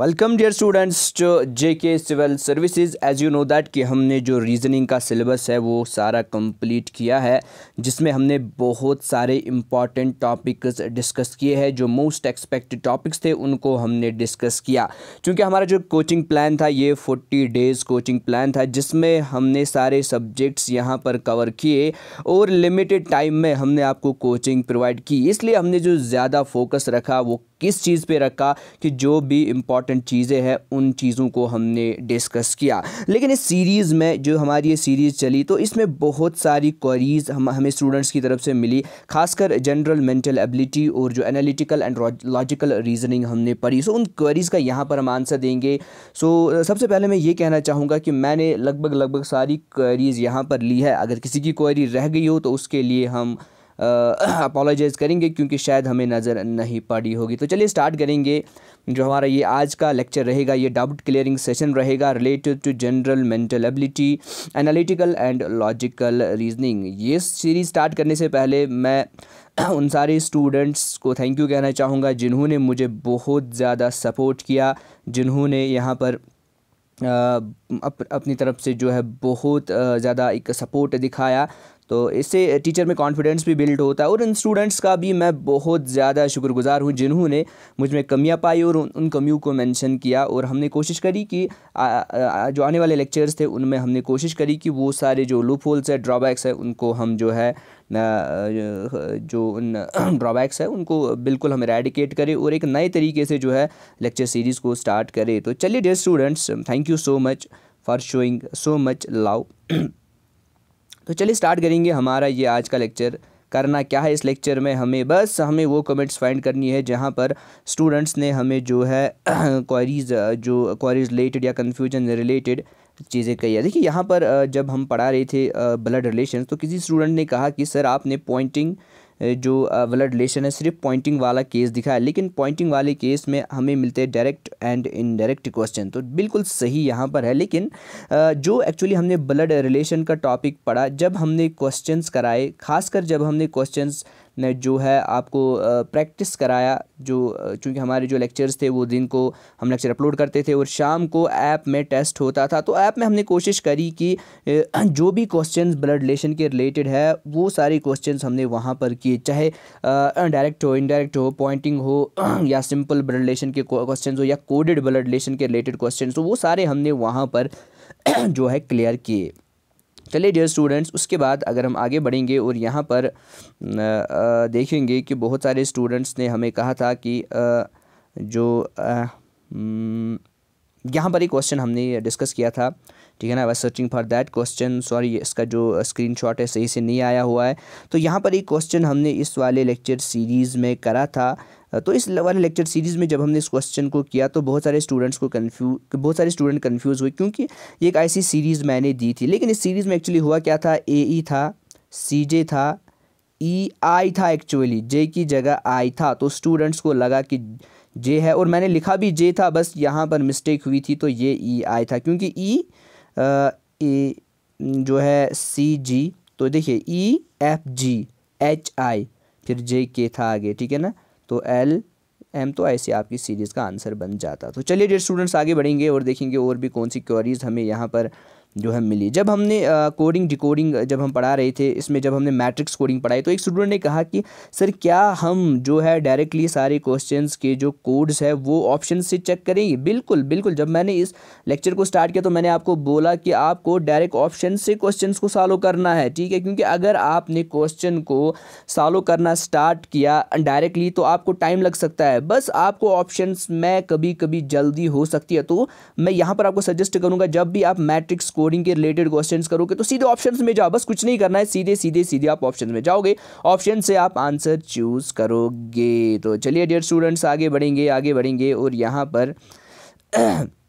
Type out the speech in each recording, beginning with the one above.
welcome dear students जो जे के civil services as you know that कि हमने जो रीजनिंग का सिलेबस है वो सारा कंप्लीट किया है जिसमें हमने बहुत सारे इम्पॉर्टेंट टॉपिक्स डिस्कस किए हैं जो मोस्ट एक्सपेक्टेड टॉपिक्स थे उनको हमने डिस्कस किया क्योंकि हमारा जो कोचिंग प्लान था ये फोर्टी डेज़ कोचिंग प्लान था जिसमें हमने सारे सब्जेक्ट्स यहाँ पर कवर किए और लिमिटेड टाइम में हमने आपको कोचिंग प्रोवाइड की इसलिए हमने जो ज़्यादा फोकस रखा वो किस चीज़ पे रखा कि जो भी इम्पॉर्टेंट चीज़ें हैं उन चीज़ों को हमने डिस्कस किया लेकिन इस सीरीज़ में जो हमारी ये सीरीज़ चली तो इसमें बहुत सारी क्वारीज़ हम हमें स्टूडेंट्स की तरफ से मिली खासकर जनरल मेंटल एबिलिटी और जो एनालिटिकल एंड लॉजिकल रीजनिंग हमने पढ़ी सो उन क्वारीज़ का यहाँ पर हम आंसर देंगे सो सबसे पहले मैं ये कहना चाहूँगा कि मैंने लगभग लगभग सारी क्वारीज़ यहाँ पर ली है अगर किसी की क्वारी रह गई हो तो उसके लिए हम अपोलोजाइज़ करेंगे क्योंकि शायद हमें नज़र नहीं पड़ी होगी तो चलिए स्टार्ट करेंगे जो हमारा ये आज का लेक्चर रहेगा ये डाउट क्लियरिंग सेशन रहेगा related to general mental ability analytical and logical reasoning ये सीरीज़ स्टार्ट करने से पहले मैं उन सारे स्टूडेंट्स को थैंक यू कहना चाहूँगा जिन्होंने मुझे बहुत ज़्यादा सपोर्ट किया जिन्होंने यहाँ पर अप, अपनी तरफ से जो है बहुत ज़्यादा एक सपोर्ट दिखाया तो इससे टीचर में कॉन्फिडेंस भी बिल्ड होता है और इन स्टूडेंट्स का भी मैं बहुत ज़्यादा शुक्रगुजार हूँ जिन्होंने मुझ में कमियाँ पाई और उन कमियों को मेंशन किया और हमने कोशिश करी कि आ, आ, जो आने वाले लेक्चर्स थे उनमें हमने कोशिश करी कि वो सारे जो लूप होल्स है ड्रॉबैक्स है उनको हम जो है जो उन ड्रॉबैक्स है उनको बिल्कुल हम रेडिकेट करें और एक नए तरीके से जो है लेक्चर सीरीज़ को स्टार्ट करें तो चलिए dear students thank you so much for showing so much love तो चलिए स्टार्ट करेंगे हमारा ये आज का लेक्चर करना क्या है इस लेक्चर में हमें बस हमें वो कमेंट्स फाइंड करनी है जहाँ पर स्टूडेंट्स ने हमें जो है क्वारीज जो क्वारीज रिलेटेड या कन्फ्यूजन रिलेटेड चीज़ें कही है देखिए यहाँ पर जब हम पढ़ा रहे थे ब्लड रिलेशन तो किसी स्टूडेंट ने कहा कि सर आपने पॉइंटिंग जो ब्लड रिलेशन है सिर्फ पॉइंटिंग वाला केस दिखा है लेकिन पॉइंटिंग वाले केस में हमें मिलते हैं डायरेक्ट एंड इनडायरेक्ट क्वेश्चन तो बिल्कुल सही यहाँ पर है लेकिन जो एक्चुअली हमने ब्लड रिलेशन का टॉपिक पढ़ा जब हमने क्वेश्चंस कराए खासकर जब हमने क्वेश्चंस ने जो है आपको प्रैक्टिस कराया जो चूँकि हमारे जो लेक्चर्स थे वो दिन को हम लेक्चर अपलोड करते थे और शाम को ऐप में टेस्ट होता था तो ऐप में हमने कोशिश करी कि जो भी क्वेश्चन ब्लड रिलेशन के रिलेटेड है वो सारे क्वेश्चन हमने वहाँ पर किए चाहे डायरेक्ट हो इनडायरेक्ट हो पॉइंटिंग हो या सिंपल ब्लड रिलेशन के क्वेश्चन हो या कोडेड ब्लड रिलेशन के रिलेटेड क्वेश्चन हो वो सारे हमने वहाँ पर जो है क्लियर किए चलिए डियर स्टूडेंट्स उसके बाद अगर हम आगे बढ़ेंगे और यहाँ पर देखेंगे कि बहुत सारे स्टूडेंट्स ने हमें कहा था कि जो हम्म, यहाँ पर एक क्वेश्चन हमने डिस्कस किया था ठीक है ना बस searching for that question sorry इसका जो शॉट है सही से नहीं आया हुआ है तो यहाँ पर एक क्वेश्चन हमने इस वाले लेक्चर सीरीज़ में करा था तो इस वाले लेक्चर सीरीज़ में जब हमने इस क्वेश्चन को किया तो बहुत सारे स्टूडेंट्स को कन्फ्यू बहुत सारे स्टूडेंट कन्फ्यूज़ हुए क्योंकि ये एक ऐसी सीरीज़ मैंने दी थी लेकिन इस सीरीज़ में एक्चुअली हुआ क्या था ए ई e था सी जे था ई e आई था एक्चुअली जे की जगह आई था तो स्टूडेंट्स को लगा कि जे है और मैंने लिखा भी जे था बस यहाँ पर मिस्टेक हुई थी तो ये ई e आई था क्योंकि ई e, ए जो है सी जी तो देखिए E F G H I फिर जे के था आगे ठीक है ना तो एल एम तो ऐसे आपकी सीरीज़ का आंसर बन जाता तो चलिए डेयर स्टूडेंट्स आगे बढ़ेंगे और देखेंगे और भी कौन सी क्वेरीज़ हमें यहाँ पर जो है मिली जब हमने कोडिंग डिकोडिंग जब हम पढ़ा रहे थे इसमें जब हमने मैट्रिक्स कोडिंग पढ़ाई तो एक स्टूडेंट ने कहा कि सर क्या हम जो है डायरेक्टली सारे क्वेश्चंस के जो कोड्स है वो ऑप्शन से चेक करेंगे बिल्कुल बिल्कुल जब मैंने इस लेक्चर को स्टार्ट किया तो मैंने आपको बोला कि आपको डायरेक्ट ऑप्शन से क्वेश्चन को सॉल्व करना है ठीक है क्योंकि अगर आपने क्वेश्चन को सॉल्व करना स्टार्ट किया डायरेक्टली तो आपको टाइम लग सकता है बस आपको ऑप्शन में कभी कभी जल्दी हो सकती है तो मैं यहाँ पर आपको सजेस्ट करूँगा जब भी आप मैट्रिक्स को स्कोरिंग के रिलेटेड क्वेश्चन करोगे तो सीधे ऑप्शन में जाओ बस कुछ नहीं करना है सीधे सीधे सीधे आप ऑप्शन में जाओगे ऑप्शन से आप आंसर चूज करोगे तो चलिए डियर स्टूडेंट्स आगे बढ़ेंगे आगे बढ़ेंगे और यहाँ पर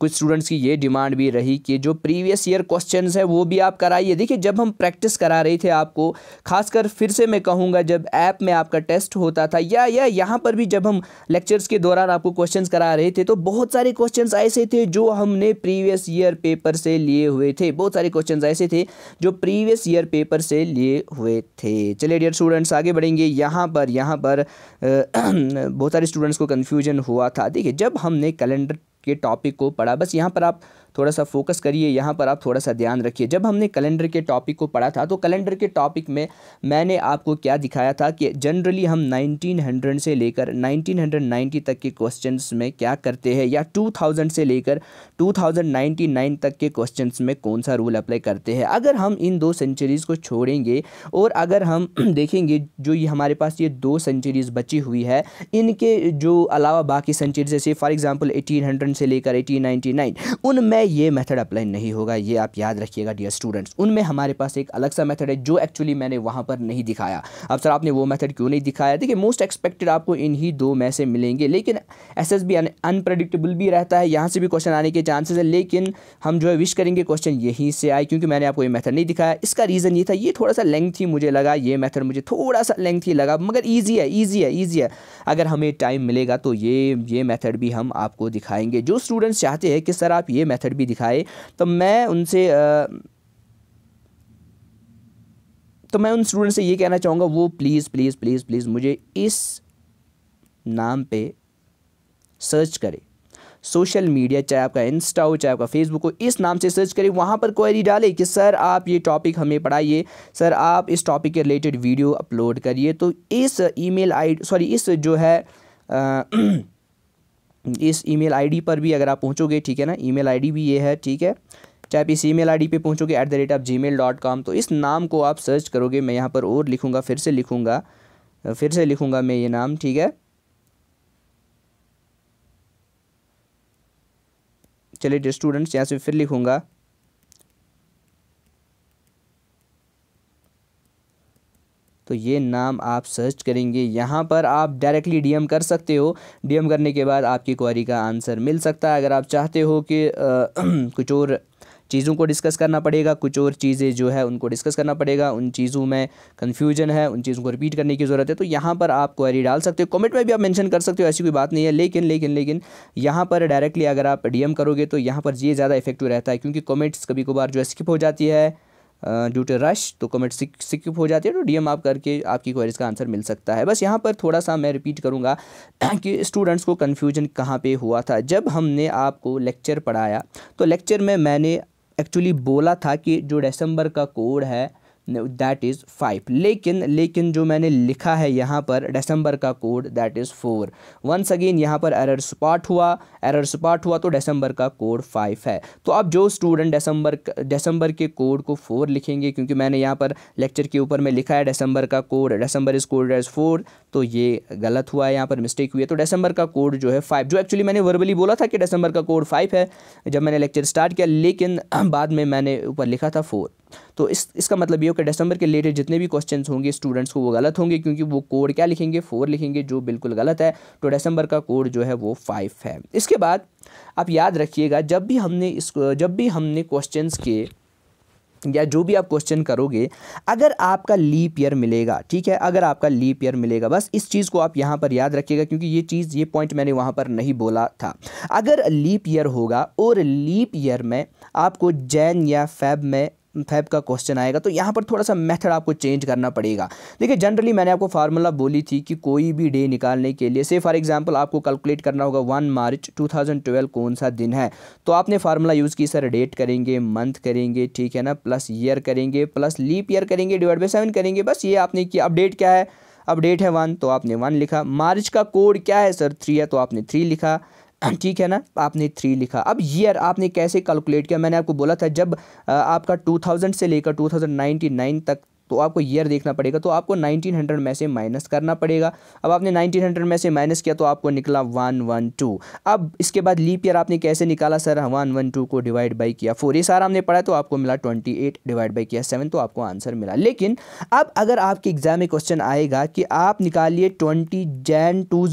कुछ स्टूडेंट्स की ये डिमांड भी रही कि जो प्रीवियस ईयर क्वेश्चन है वो भी आप कराइए देखिए जब हम प्रैक्टिस करा रहे थे आपको खासकर फिर से मैं कहूँगा जब ऐप में आपका टेस्ट होता था या या यहाँ पर भी जब हम लेक्चर्स के दौरान आपको क्वेश्चंस करा रहे थे तो बहुत सारे क्वेश्चंस ऐसे थे जो हमने प्रीवियस ईयर पेपर से लिए हुए थे बहुत सारे क्वेश्चन ऐसे थे जो प्रीवियस ईयर पेपर से लिए हुए थे चलिए डियर स्टूडेंट्स आगे बढ़ेंगे यहाँ पर यहाँ पर बहुत सारे स्टूडेंट्स को कन्फ्यूजन हुआ था देखिए जब हमने कैलेंडर के टॉपिक को पढ़ा बस यहाँ पर आप थोड़ा सा फोकस करिए यहाँ पर आप थोड़ा सा ध्यान रखिए जब हमने कैलेंडर के टॉपिक को पढ़ा था तो कैलेंडर के टॉपिक में मैंने आपको क्या दिखाया था कि जनरली हम 1900 से लेकर 1990 तक के क्वेश्चंस में क्या करते हैं या 2000 से लेकर 2099 तक के क्वेश्चंस में कौन सा रूल अप्लाई करते हैं अगर हम इन दो सेंचुरीज़ को छोड़ेंगे और अगर हम देखेंगे जो ये हमारे पास ये दो सेंचुरीज़ बची हुई है इनके जो अलावा बाकी सेंचुरीज जैसे फॉर एग्ज़ाम्पल एटीन से लेकर एटीन उनमें ये मेथड अप्लाई नहीं होगा ये आप याद रखिएगा डियर स्टूडेंट्स उनमें हमारे पास एक अलग सा मेथड है जो एक्चुअली मैंने वहाँ पर नहीं दिखाया अब सर आपने वो मेथड क्यों नहीं दिखाया देखिए मोस्ट एक्सपेक्टेड आपको इन्हीं दो में से मिलेंगे लेकिन एस एस बी अनप्रडिक्टेबल भी रहता है यहाँ से भी क्वेश्चन आने के चांसेस है लेकिन हम जो है विश करेंगे क्वेश्चन यहीं से आए क्योंकि मैंने आपको ये मेथड नहीं दिखाया इसका रीज़न ये था ये थोड़ा सा ही मुझे लगा ये मेथड मुझे थोड़ा सा ही लगा मगर ईजी है ईजी है ईजी है अगर हमें टाइम मिलेगा तो ये ये मेथड भी हम आपको दिखाएंगे जो स्टूडेंट्स चाहते हैं कि सर आप ये मैथड पेपर भी दिखाए तो मैं उनसे तो मैं उन स्टूडेंट से ये कहना चाहूँगा वो प्लीज़ प्लीज़ प्लीज़ प्लीज़ मुझे इस नाम पे सर्च करें सोशल मीडिया चाहे आपका इंस्टा हो चाहे आपका फेसबुक हो इस नाम से सर्च करें वहाँ पर क्वेरी डालें कि सर आप ये टॉपिक हमें पढ़ाइए सर आप इस टॉपिक के रिलेटेड वीडियो अपलोड करिए तो इस ईमेल आईडी सॉरी इस जो है आ, इस ईमेल आईडी पर भी अगर आप पहुँचोगे ठीक है ना ईमेल आईडी भी ये है ठीक है चाहे आप इस ईमेल आईडी पे पहुँचोगे at the rate of Gmail dot com तो इस नाम को आप सर्च करोगे मैं यहाँ पर और लिखूँगा फिर से लिखूँगा फिर से लिखूँगा मैं ये नाम ठीक है चलिए स्टूडेंट्स यहाँ से फिर लिखूँगा तो ये नाम आप सर्च करेंगे यहाँ पर आप डायरेक्टली डीएम कर सकते हो डीएम करने के बाद आपकी क्वारी का आंसर मिल सकता है अगर आप चाहते हो कि आ, कुछ और चीज़ों को डिस्कस करना पड़ेगा कुछ और चीज़ें जो है उनको डिस्कस करना पड़ेगा उन चीज़ों में कन्फ्यूजन है उन चीज़ों को रिपीट करने की ज़रूरत है तो यहाँ पर आप क्वेरी डाल सकते हो कमेंट में भी आप मेंशन कर सकते हो ऐसी कोई बात नहीं है लेकिन लेकिन लेकिन यहाँ पर डायरेक्टली अगर आप डीएम करोगे तो यहाँ पर ये ज़्यादा इफेक्टिव रहता है क्योंकि कॉमेंट्स कभी कभार जो है स्किप हो जाती है ड्यू टू रश तो कमेंट सिक्यूप हो जाती है तो डीएम आप करके आपकी क्वेरीज का आंसर मिल सकता है बस यहाँ पर थोड़ा सा मैं रिपीट करूँगा कि स्टूडेंट्स को कन्फ्यूजन कहाँ पे हुआ था जब हमने आपको लेक्चर पढ़ाया तो लेक्चर में मैंने एक्चुअली बोला था कि जो डिसम्बर का कोड है दैट इज़ फाइव लेकिन लेकिन जो मैंने लिखा है यहाँ पर डिसम्बर का code that is four once again यहाँ पर एरर स्पॉट हुआ एरर स्पॉट हुआ तो डिसम्बर का कोड फाइव है तो अब जो स्टूडेंट दिसंबर दिसंबर के कोड को फोर लिखेंगे क्योंकि मैंने यहाँ पर लेक्चर के ऊपर में लिखा है डिसम्बर का code December is code as four तो ये गलत हुआ है यहाँ पर मिस्टेक हुई है तो डिसम्बर का कोड जो है फाइव जो एक्चुअली मैंने वर्बली बोला था कि डिसम्बर का कोड फाइव है जब मैंने लेक्चर स्टार्ट किया लेकिन बाद में मैंने ऊपर लिखा था फोर तो इस इसका मतलब ये हो कि दिसंबर के रिलेटेड जितने भी क्वेश्चन होंगे स्टूडेंट्स को वो गलत होंगे क्योंकि वो कोड क्या लिखेंगे फोर लिखेंगे जो बिल्कुल गलत है तो दिसंबर का कोड जो है वो फाइव है इसके बाद आप याद रखिएगा जब भी हमने इस जब भी हमने क्वेश्चन के या जो भी आप क्वेश्चन करोगे अगर आपका लीप ईयर मिलेगा ठीक है अगर आपका लीप ईयर मिलेगा बस इस चीज़ को आप यहाँ पर याद रखिएगा क्योंकि ये चीज़ ये पॉइंट मैंने वहाँ पर नहीं बोला था अगर लीप ईयर होगा और लीप ईयर में आपको जैन या फैब में फाइव का क्वेश्चन आएगा तो यहाँ पर थोड़ा सा मेथड आपको चेंज करना पड़ेगा देखिए जनरली मैंने आपको फार्मूला बोली थी कि कोई भी डे निकालने के लिए से फॉर एग्जाम्पल आपको कैलकुलेट करना होगा वन मार्च टू कौन सा दिन है तो आपने फार्मूला यूज़ की सर डेट करेंगे मंथ करेंगे ठीक है ना प्लस ईयर करेंगे प्लस लीप ईयर करेंगे डिवाइड बाई सेवन करेंगे बस ये आपने की अपडेट क्या है अपडेट है वन तो आपने वन लिखा मार्च का कोड क्या है सर थ्री है तो आपने थ्री लिखा ठीक है ना आपने थ्री लिखा अब ईयर आपने कैसे कैलकुलेट किया मैंने आपको बोला था जब आपका 2000 से लेकर 2099 तक तो आपको ईयर देखना पड़ेगा तो आपको 1900 में से माइनस करना पड़ेगा अब आपने 1900 में से माइनस किया तो आपको निकला 112 अब इसके बाद लीप ईयर आपने कैसे निकाला सर 112 को डिवाइड बाई किया फोर ये सारा हमने पढ़ा तो आपको मिला 28 डिवाइड बाई किया सेवन तो आपको आंसर मिला लेकिन अब अगर आपके एग्जाम में क्वेश्चन आएगा कि आप निकालिए ट्वेंटी जैन टू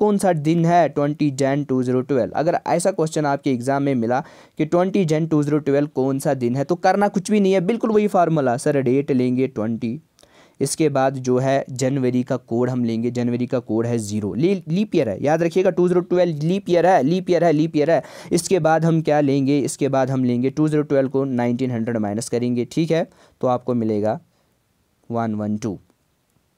कौन सा दिन है ट्वेंटी जैन टू अगर ऐसा क्वेश्चन आपके एग्जाम में मिला कि ट्वेंटी जैन टू कौन सा दिन है तो करना कुछ भी नहीं है बिल्कुल वही फार्मूला सर डेट लेंगे ट्वेंटी इसके बाद जो है जनवरी का कोड हम लेंगे जनवरी का कोड है ज़ीरो लीप ईयर है याद रखिएगा two zero twelve leap year है लीप ईयर है लीप ईयर है इसके बाद हम क्या लेंगे इसके बाद हम लेंगे टू जीरो ट्वेल्व को नाइनटीन हंड्रेड माइनस करेंगे ठीक है तो आपको मिलेगा वन वन टू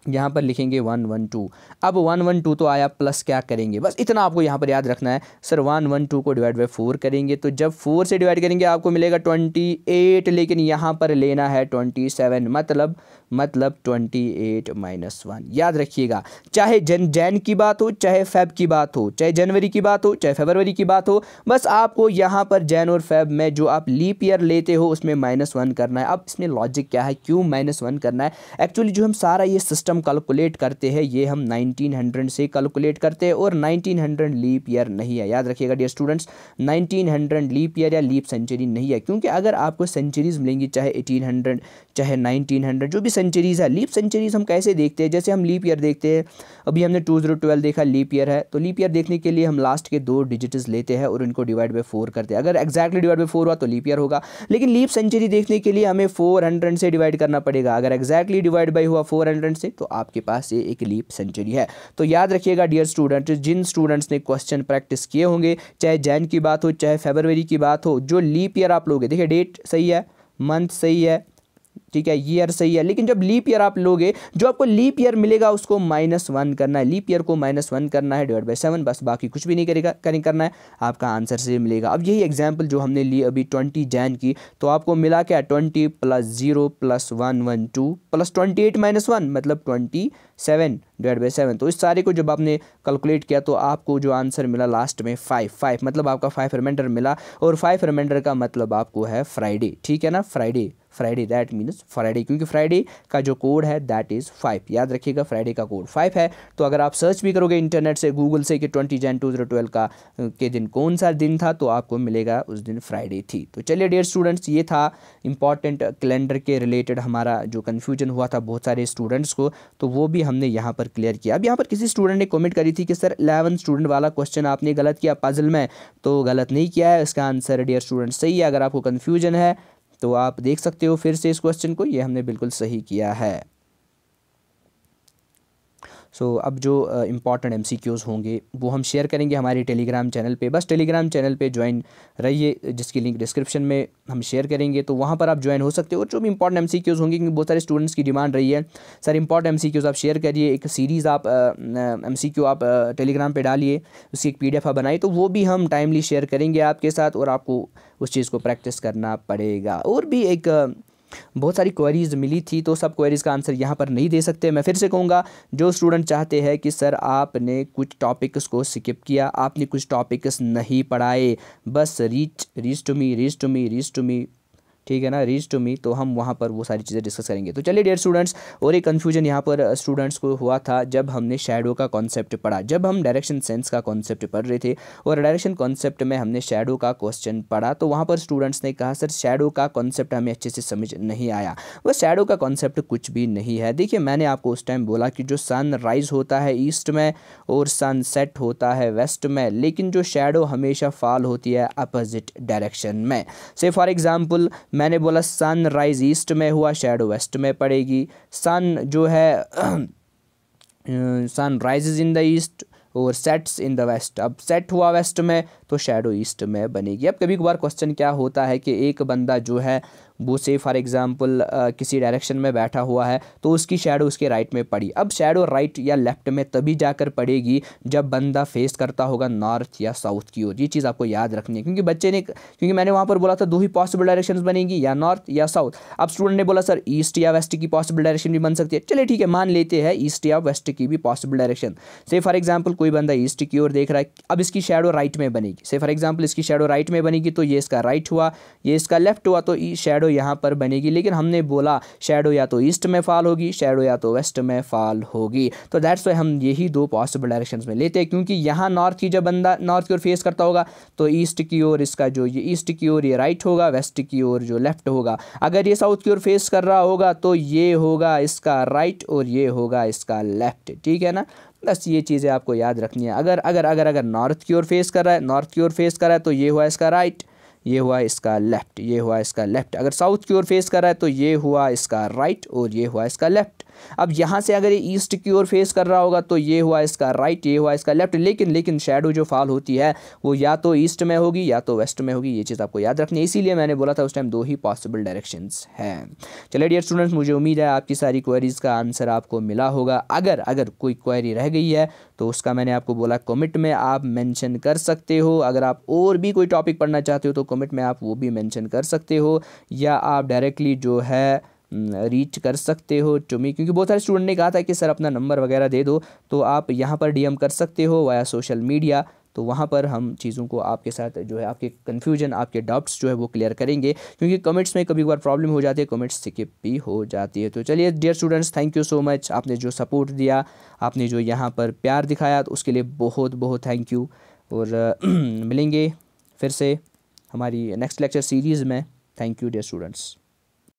यहाँ पर लिखेंगे वन वन टू अब वन वन टू तो आया प्लस क्या करेंगे बस इतना आपको यहाँ पर याद रखना है सर वन वन टू को डिवाइड बाई फोर करेंगे तो जब फोर से डिवाइड करेंगे आपको मिलेगा ट्वेंटी एट लेकिन यहाँ पर लेना है ट्वेंटी सेवन मतलब मतलब ट्वेंटी एट माइनस वन याद रखिएगा चाहे जन जैन की बात हो चाहे फैब की बात हो चाहे जनवरी की बात हो चाहे फेबरवरी की बात हो बस आपको यहाँ पर जैन और फैब में जो आप लीप ईयर लेते हो उसमें माइनस वन करना है अब इसमें लॉजिक क्या है क्यों माइनस वन करना है एक्चुअली जो हम सारा ये सिस्टम कैलकुलेट करते हैं ये हम नाइनटीन हंड्रेड से कैलकुलेट करते हैं और नाइनटीन हंड्रेड लीप ईयर नहीं है याद रखिएगा dear students nineteen hundred leap year या लीप सेंचुरी नहीं है क्योंकि अगर आपको सेंचुरीज मिलेंगी चाहे एटीन हंड्रेड चाहे नाइनटीन हंड्रेड जो भी सेंचुरीज है लीप सेंचुरीज हम कैसे देखते हैं जैसे हम लीप ईयर देखते हैं अभी हमने टू जीरो ट्वेल्व देखा लीप ईयर है तो लीप ईयर देखने के लिए हम लास्ट के दो डिजिट्स लेते हैं और उनको डिवाइड बाई फोर करते हैं अगर एक्जैक्टली डिवाइड बाई फोर हुआ तो लीप ईयर होगा लेकिन लीप सेंचुरी देखने के लिए हमें फोर हंड्रेड से डिवाइड करना पड़ेगा अगर एक्जैक्टली डिवाइड बाई हुआ फोर हंड्रेड से तो आपके पास ये एक लीप सेंचुरी है तो याद रखिएगा डियर स्टूडेंट जिन स्टूडेंट्स ने क्वेश्चन प्रैक्टिस किए होंगे चाहे जैन की बात हो चाहे फेबरवरी की बात हो जो लीप ईयर आप लोगे देखिए डेट सही है मंथ सही है ठीक है ईयर सही है लेकिन जब लीप ईयर आप लोगे जो आपको लीप ईयर मिलेगा उसको माइनस वन करना है लीप ईयर को माइनस वन करना है डिवाइड बाई सेवन बस बाकी कुछ भी नहीं करेगा करें करना है आपका आंसर से मिलेगा अब यही एग्जाम्पल जो हमने ली अभी ट्वेंटी जैन की तो आपको मिला क्या twenty plus zero plus one one two plus twenty eight minus one मतलब twenty seven divide by seven तो इस सारे को जब आपने कैलकुलेट किया तो आपको जो आंसर मिला लास्ट में फाइव फाइव मतलब आपका फाइव रिमाइंडर मिला और फाइव रिमाइंडर का मतलब आपको है फ्राइडे ठीक है ना Friday Friday that means Friday क्योंकि फ्राइडे का जो कोड है दैट इज़ फाइव याद रखिएगा फ्राइडे का कोड फाइव है तो अगर आप सर्च भी करोगे इंटरनेट से गूगल से कि twenty Jan two zero twelve का के दिन कौन सा दिन था तो आपको मिलेगा उस दिन फ्राइडे थी तो चलिए डियर स्टूडेंट्स ये था इंपॉर्टेंट कैलेंडर के रिलेटेड हमारा जो कन्फ्यूजन हुआ था बहुत सारे स्टूडेंट्स को तो वो भी हमने यहाँ पर क्लियर किया अब यहाँ पर किसी स्टूडेंट ने कॉमेंट करी थी कि सर इलेवन स्टूडेंट वाला क्वेश्चन आपने गलत किया पजल में तो गलत नहीं किया है इसका आंसर डियर स्टूडेंट सही है अगर आपको कन्फ्यूजन है तो आप देख सकते हो फिर से इस क्वेश्चन को ये हमने बिल्कुल सही किया है सो so, अब जो इंपॉर्टेंट uh, एम होंगे वो हम शेयर करेंगे हमारे टेलीग्राम चैनल पर बस टेलीग्राम चैनल पर ज्वाइन रहिए जिसकी लिंक डिस्क्रिप्शन में हम शेयर करेंगे तो वहाँ पर आप ज्वाइन हो सकते हो और जो भी इंपॉर्टेंट एम होंगे क्योंकि बहुत सारे स्टूडेंट्स की डिमांड रही है सर इंपॉर्टेंट एम आप शेयर करिए एक सीरीज़ आप एम uh, uh, आप टेलीग्राम पर डालिए उसकी एक पी डी बनाई तो वो भी हम टाइमली शेयर करेंगे आपके साथ और आपको उस चीज़ को प्रैक्टिस करना पड़ेगा और भी एक बहुत सारी क्वेरीज़ मिली थी तो सब क्वेरीज़ का आंसर यहाँ पर नहीं दे सकते मैं फिर से कहूँगा जो स्टूडेंट चाहते हैं कि सर आपने कुछ टॉपिक्स को स्किप किया आपने कुछ टॉपिक्स नहीं पढ़ाए बस reach reach to me reach to me reach to me ठीक है ना रीच टू मी तो हम वहाँ पर वो सारी चीज़ें डिस्कस करेंगे तो चलिए डियर स्टूडेंट्स और एक कन्फ्यूजन यहाँ पर स्टूडेंट्स को हुआ था जब हमने शेडो का कॉन्सेप्ट पढ़ा जब हम डायरेक्शन सेंस का कॉन्सेप्ट पढ़ रहे थे और डायरेक्शन कॉन्सेप्ट में हमने शेडो का क्वेश्चन पढ़ा तो वहाँ पर स्टूडेंट्स ने कहा सर शेडो का कॉन्सेप्ट हमें अच्छे से समझ नहीं आया वह शेडो का कॉन्सेप्ट कुछ भी नहीं है देखिए मैंने आपको उस टाइम बोला कि जो राइज़ होता है ईस्ट में और सनसेट होता है वेस्ट में लेकिन जो शेडो हमेशा फॉल होती है अपोजिट डायरेक्शन में से फॉर एग्ज़ाम्पल मैंने बोला सन राइज़ ईस्ट में हुआ शेडो वेस्ट में पड़ेगी सन जो है sun rise in the east और सेट्स इन द वेस्ट अब सेट हुआ वेस्ट में तो शेडो ईस्ट में बनेगी अब कभी कभार क्वेश्चन क्या होता है कि एक बंदा जो है वो से फॉर एग्ज़ाम्पल किसी डायरेक्शन में बैठा हुआ है तो उसकी शेडो उसके राइट में पड़ी अब शेडो राइट या लेफ्ट में तभी जाकर पड़ेगी जब बंदा फेस करता होगा नॉर्थ या साउथ की ओर ये चीज़ आपको याद रखनी है क्योंकि बच्चे ने क्योंकि मैंने वहाँ पर बोला था दो ही पॉसिबल डायरेक्शन बनेगी या नॉर्थ या साउथ अब स्टूडेंट ने बोला सर ईस्ट या वेस्ट की पॉसिबल डायरेक्शन भी बन सकती है चले ठीक है मान लेते हैं ईस्ट या वेस्ट की भी पॉसिबल डायरेक्शन से फॉर एग्जाम्पल कोई बंदा ईस्ट की ओर देख रहा है अब इसकी शेडो राइट में बनेगी से फॉर एग्जांपल इसकी शेडो राइट में बनेगी तो ये इसका राइट हुआ ये इसका लेफ्ट हुआ तो शेडो यहाँ पर बनेगी लेकिन हमने बोला शेडो या तो ईस्ट में फॉल होगी शेडो या तो वेस्ट में फॉल होगी तो दैट्स वाई हम यही दो पॉसिबल डायरेक्शन में लेते हैं क्योंकि यहाँ नॉर्थ की जब बंदा नॉर्थ की ओर फेस करता होगा तो ईस्ट की ओर इसका जो ये ईस्ट की ओर ये राइट होगा वेस्ट की ओर जो लेफ्ट होगा अगर ये साउथ की ओर फेस कर रहा होगा तो ये होगा इसका राइट और ये होगा इसका लेफ्ट ठीक है ना बस ये चीज़ें आपको याद रखनी है अगर अगर अगर अगर नॉर्थ की ओर फेस कर रहा है नॉर्थ की ओर फेस कर रहा है तो ये हुआ इसका राइट ये हुआ इसका लेफ़्ट ये हुआ इसका लेफ़्ट अगर साउथ की ओर फेस कर रहा है तो ये हुआ इसका राइट और ये हुआ इसका लेफ़्ट अब यहाँ से अगर ये ईस्ट की ओर फेस कर रहा होगा तो ये हुआ इसका राइट ये हुआ इसका लेफ़्ट लेकिन लेकिन शेडो जो फॉल होती है वो या तो ईस्ट में होगी या तो वेस्ट में होगी ये चीज़ आपको याद रखनी है इसीलिए मैंने बोला था उस टाइम दो ही पॉसिबल डायरेक्शन हैं चलिए डियर स्टूडेंट्स मुझे उम्मीद है आपकी सारी क्वेरीज़ का आंसर आपको मिला होगा अगर अगर कोई क्वेरी रह गई है तो उसका मैंने आपको बोला कमेंट में आप मेंशन कर सकते हो अगर आप और भी कोई टॉपिक पढ़ना चाहते हो तो कमेंट में आप वो भी मेंशन कर सकते हो या आप डायरेक्टली जो है रीच कर सकते हो चुमी क्योंकि बहुत सारे स्टूडेंट ने कहा था कि सर अपना नंबर वगैरह दे दो तो आप यहाँ पर डीएम कर सकते हो वाया सोशल मीडिया तो वहाँ पर हम चीज़ों को आपके साथ जो है आपके कन्फ्यूजन आपके डाउट्स जो है वो क्लियर करेंगे क्योंकि कमेंट्स में कभी बार प्रॉब्लम हो जाती है कमेंट्स स्किप भी हो जाती है तो चलिए dear students thank you so much आपने जो सपोर्ट दिया आपने जो यहाँ पर प्यार दिखाया तो उसके लिए बहुत बहुत थैंक यू और मिलेंगे फिर से हमारी नेक्स्ट लेक्चर सीरीज़ में थैंक यू डियर स्टूडेंट्स